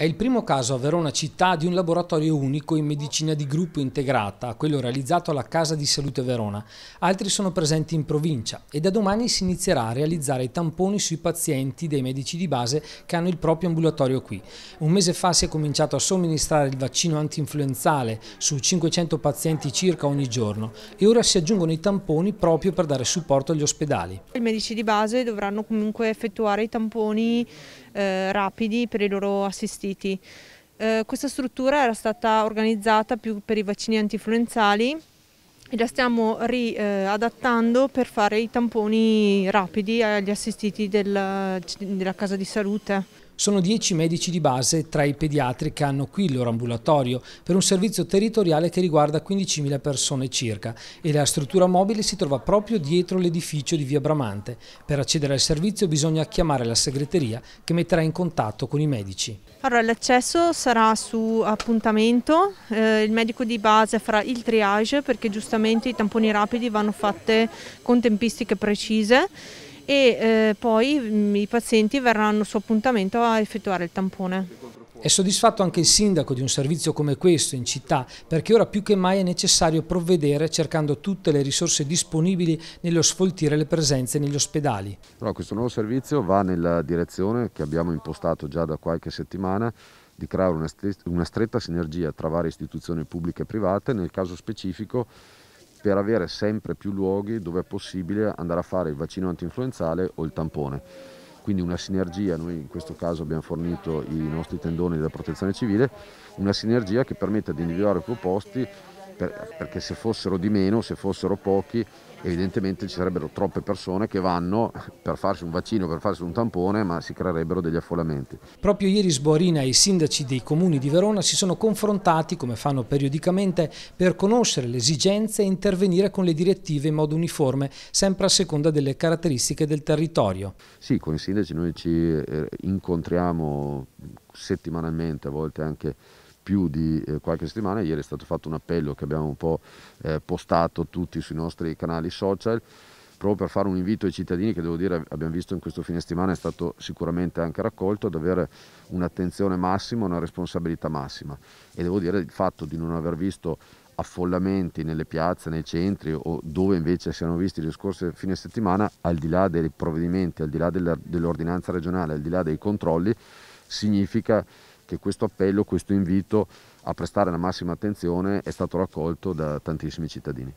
È il primo caso a Verona città di un laboratorio unico in medicina di gruppo integrata, quello realizzato alla Casa di Salute Verona. Altri sono presenti in provincia e da domani si inizierà a realizzare i tamponi sui pazienti dei medici di base che hanno il proprio ambulatorio qui. Un mese fa si è cominciato a somministrare il vaccino anti-influenzale su 500 pazienti circa ogni giorno e ora si aggiungono i tamponi proprio per dare supporto agli ospedali. I medici di base dovranno comunque effettuare i tamponi eh, rapidi per i loro assistenti usciti. Eh, questa struttura era stata organizzata più per i vaccini antinfluenzali e la stiamo riadattando per fare i tamponi rapidi agli assistiti del, della casa di salute. Sono 10 medici di base tra i pediatri che hanno qui il loro ambulatorio per un servizio territoriale che riguarda 15.000 persone circa e la struttura mobile si trova proprio dietro l'edificio di Via Bramante. Per accedere al servizio bisogna chiamare la segreteria che metterà in contatto con i medici. Allora, l'accesso sarà su appuntamento, eh, il medico di base farà il triage perché giustamente i tamponi rapidi vanno fatti con tempistiche precise e eh, poi mm, i pazienti verranno su appuntamento a effettuare il tampone. È soddisfatto anche il sindaco di un servizio come questo in città perché ora più che mai è necessario provvedere cercando tutte le risorse disponibili nello sfoltire le presenze negli ospedali. Però questo nuovo servizio va nella direzione che abbiamo impostato già da qualche settimana di creare una stretta sinergia tra varie istituzioni pubbliche e private, nel caso specifico per avere sempre più luoghi dove è possibile andare a fare il vaccino antinfluenzale o il tampone. Quindi una sinergia, noi in questo caso abbiamo fornito i nostri tendoni della protezione civile, una sinergia che permette di individuare più posti per, perché se fossero di meno, se fossero pochi, evidentemente ci sarebbero troppe persone che vanno per farsi un vaccino, per farsi un tampone, ma si creerebbero degli affollamenti. Proprio ieri Sborina e i sindaci dei comuni di Verona si sono confrontati, come fanno periodicamente, per conoscere le esigenze e intervenire con le direttive in modo uniforme, sempre a seconda delle caratteristiche del territorio. Sì, con i sindaci noi ci eh, incontriamo settimanalmente, a volte anche più di eh, qualche settimana, ieri è stato fatto un appello che abbiamo un po' eh, postato tutti sui nostri canali social, proprio per fare un invito ai cittadini che devo dire abbiamo visto in questo fine settimana è stato sicuramente anche raccolto, ad avere un'attenzione massima, una responsabilità massima e devo dire il fatto di non aver visto affollamenti nelle piazze, nei centri o dove invece siamo visti le scorse fine settimana, al di là dei provvedimenti, al di là dell'ordinanza regionale, al di là dei controlli, significa che questo appello, questo invito a prestare la massima attenzione è stato raccolto da tantissimi cittadini.